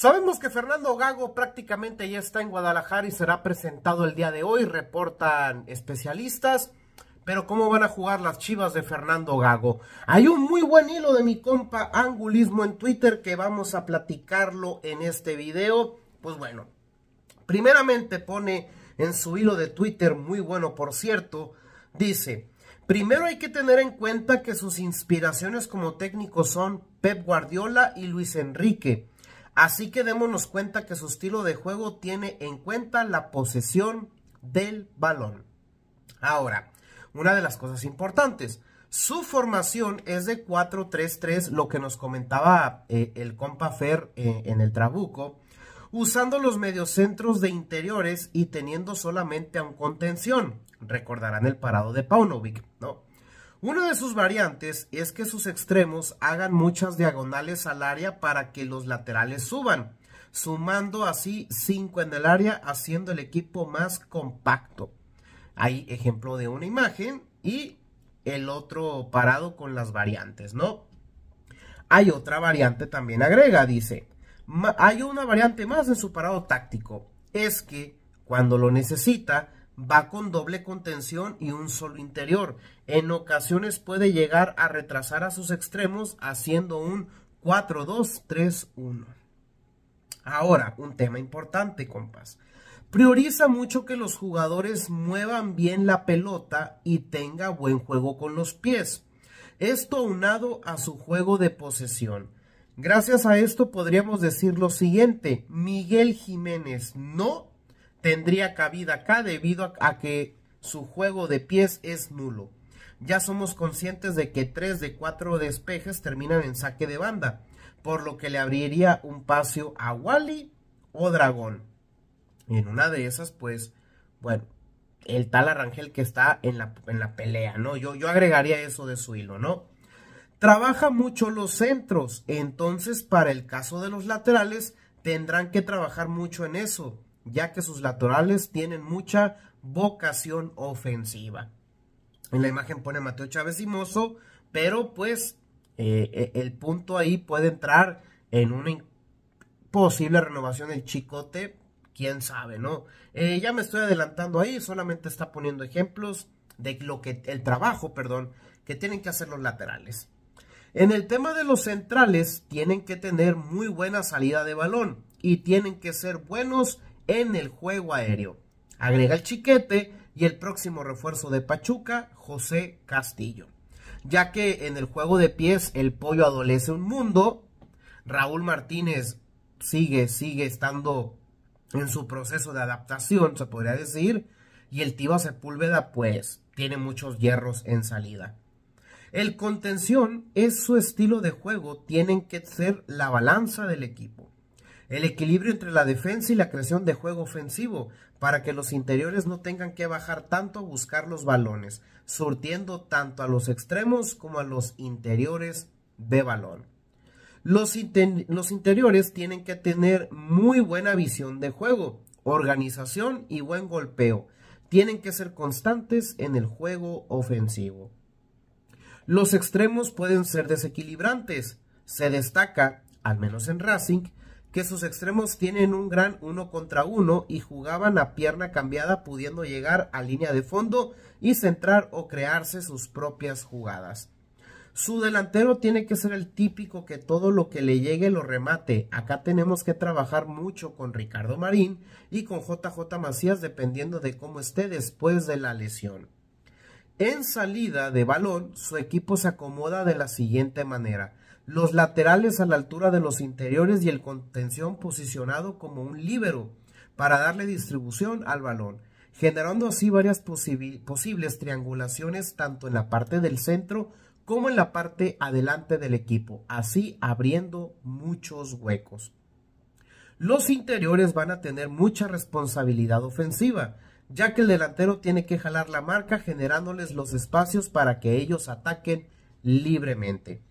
Sabemos que Fernando Gago prácticamente ya está en Guadalajara y será presentado el día de hoy, reportan especialistas. Pero ¿cómo van a jugar las chivas de Fernando Gago? Hay un muy buen hilo de mi compa Angulismo en Twitter que vamos a platicarlo en este video. Pues bueno, primeramente pone en su hilo de Twitter, muy bueno por cierto, dice, primero hay que tener en cuenta que sus inspiraciones como técnico son Pep Guardiola y Luis Enrique. Así que démonos cuenta que su estilo de juego tiene en cuenta la posesión del balón. Ahora, una de las cosas importantes, su formación es de 4-3-3, lo que nos comentaba eh, el compa Fer eh, en el Trabuco, usando los mediocentros de interiores y teniendo solamente a un contención. Recordarán el parado de Paunovic, ¿no? Una de sus variantes es que sus extremos hagan muchas diagonales al área para que los laterales suban, sumando así 5 en el área, haciendo el equipo más compacto. Hay ejemplo de una imagen y el otro parado con las variantes, ¿no? Hay otra variante también agrega, dice, hay una variante más en su parado táctico, es que cuando lo necesita, va con doble contención y un solo interior. En ocasiones puede llegar a retrasar a sus extremos haciendo un 4-2-3-1. Ahora, un tema importante, compas. Prioriza mucho que los jugadores muevan bien la pelota y tenga buen juego con los pies. Esto aunado a su juego de posesión. Gracias a esto podríamos decir lo siguiente, Miguel Jiménez no tendría cabida acá debido a que su juego de pies es nulo. Ya somos conscientes de que 3 de 4 despejes terminan en saque de banda, por lo que le abriría un paseo a Wally o Dragón. en una de esas, pues, bueno, el tal Arangel que está en la, en la pelea, ¿no? Yo, yo agregaría eso de su hilo, ¿no? Trabaja mucho los centros, entonces para el caso de los laterales tendrán que trabajar mucho en eso ya que sus laterales tienen mucha vocación ofensiva. En la imagen pone Mateo Chávez y Mozo, pero pues eh, e, el punto ahí puede entrar en una posible renovación del chicote, quién sabe, ¿no? Eh, ya me estoy adelantando ahí, solamente está poniendo ejemplos de lo que el trabajo, perdón, que tienen que hacer los laterales. En el tema de los centrales, tienen que tener muy buena salida de balón y tienen que ser buenos en el juego aéreo. Agrega el chiquete y el próximo refuerzo de Pachuca, José Castillo. Ya que en el juego de pies el pollo adolece un mundo, Raúl Martínez sigue, sigue estando en su proceso de adaptación, se podría decir, y el Tiva Sepúlveda pues tiene muchos hierros en salida. El contención es su estilo de juego, tienen que ser la balanza del equipo el equilibrio entre la defensa y la creación de juego ofensivo, para que los interiores no tengan que bajar tanto a buscar los balones, surtiendo tanto a los extremos como a los interiores de balón. Los, interiores tienen que tener muy buena visión de juego, organización y buen golpeo. Tienen que ser constantes en el juego ofensivo. Los extremos pueden ser desequilibrantes. Se destaca, al menos en Racing, que sus extremos tienen un gran uno contra uno y jugaban a pierna cambiada pudiendo llegar a línea de fondo y centrar o crearse sus propias jugadas. Su delantero tiene que ser el típico que todo lo que le llegue lo remate. Acá tenemos que trabajar mucho con Ricardo Marín y con JJ Macías dependiendo de cómo esté después de la lesión. En salida de balón, su equipo se acomoda de la siguiente manera los laterales a la altura de los interiores y el contención posicionado como un líbero para darle distribución al balón, generando así varias posibles triangulaciones tanto en la parte del centro como en la parte adelante del equipo, así abriendo muchos huecos. Los interiores van a tener mucha responsabilidad ofensiva, ya que el delantero tiene que jalar la marca generándoles los espacios para que ellos ataquen libremente.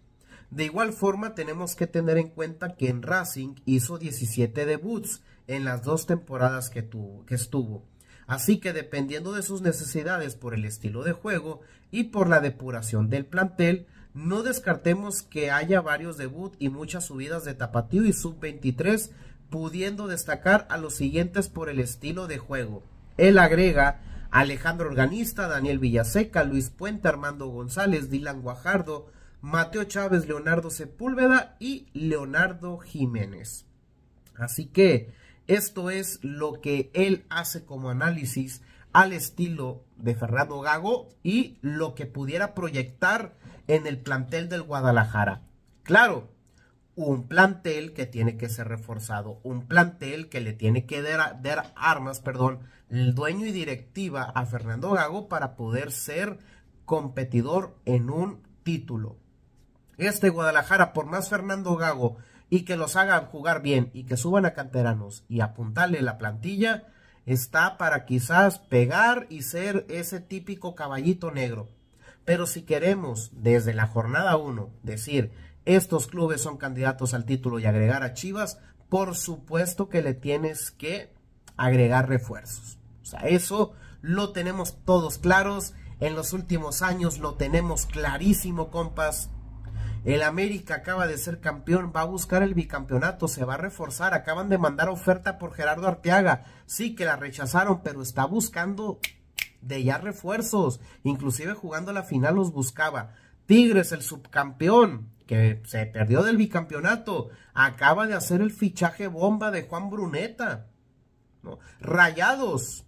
De igual forma, tenemos que tener en cuenta que en Racing hizo 17 debuts en las dos temporadas que, estuvo. Así que dependiendo de sus necesidades por el estilo de juego y por la depuración del plantel, no descartemos que haya varios debuts y muchas subidas de tapatío y sub-23, pudiendo destacar a los siguientes por el estilo de juego. Él agrega Alejandro Organista, Daniel Villaseca, Luis Puente, Armando González, Dylan Guajardo, Mateo Chávez, Leonardo Sepúlveda y Leonardo Jiménez. Así que esto es lo que él hace como análisis al estilo de Fernando Gago y lo que pudiera proyectar en el plantel del Guadalajara. Claro, un plantel que tiene que ser reforzado, un plantel que le tiene que dar, armas, perdón, el dueño y directiva a Fernando Gago para poder ser competidor en un título este Guadalajara, por más Fernando Gago, y que los hagan jugar bien y que suban a canteranos y apuntarle la plantilla, está para quizás pegar y ser ese típico caballito negro. Pero si queremos desde la jornada 1 decir estos clubes son candidatos al título y agregar a Chivas, por supuesto que le tienes que agregar refuerzos. O sea, eso lo tenemos todos claros. En los últimos años lo tenemos clarísimo, compas el América acaba de ser campeón, va a buscar el bicampeonato, se va a reforzar. Acaban de mandar oferta por Gerardo Arteaga. Sí, que la rechazaron, pero está buscando de ya refuerzos. Inclusive jugando la final los buscaba. Tigres, el subcampeón, que se perdió del bicampeonato, acaba de hacer el fichaje bomba de Juan Bruneta. Rayados,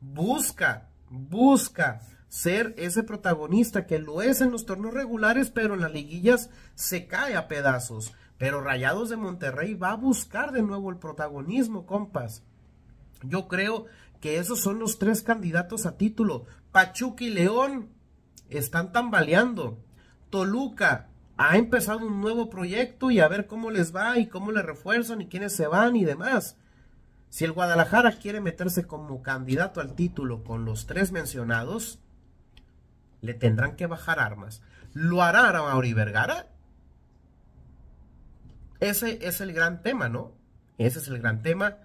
busca, busca ser ese protagonista que lo es en los torneos regulares, pero en las liguillas se cae a pedazos. Pero Rayados de Monterrey va a buscar de nuevo el protagonismo, compas. Yo creo que esos son los tres candidatos a título. Pachuca y León están tambaleando. Toluca ha empezado un nuevo proyecto y a ver cómo les va y cómo le refuerzan y quiénes se van y demás. Si el Guadalajara quiere meterse como candidato al título con los tres mencionados, le tendrán que bajar armas. ¿Lo hará a Mauri Vergara? Ese es el gran tema, ¿no? Ese es el gran tema.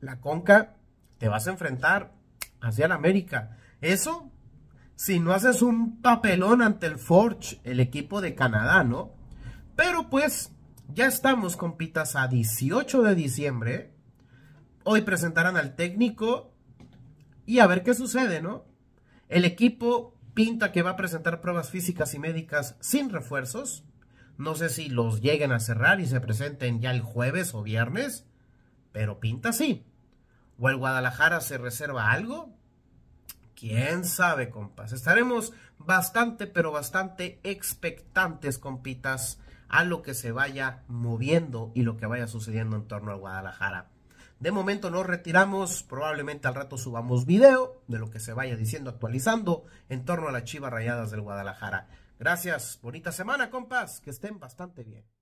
La Conca, te vas a enfrentar hacia la América. Eso, si no haces un papelón ante el Forge, el equipo de Canadá, ¿no? Pero pues, ya estamos, compitas, a 18 de diciembre. Hoy presentarán al técnico y a ver qué sucede, ¿no? El equipo pinta que va a presentar pruebas físicas y médicas sin refuerzos. No sé si los lleguen a cerrar y se presenten ya el jueves o viernes, pero pinta sí. ¿O el Guadalajara se reserva algo? ¿Quién sabe, compas? Estaremos bastante, pero bastante expectantes, compitas, a lo que se vaya moviendo y lo que vaya sucediendo en torno al Guadalajara. De momento nos retiramos, probablemente al rato subamos video de lo que se vaya diciendo, actualizando en torno a las chivas rayadas del Guadalajara. Gracias, bonita semana, compas, que estén bastante bien.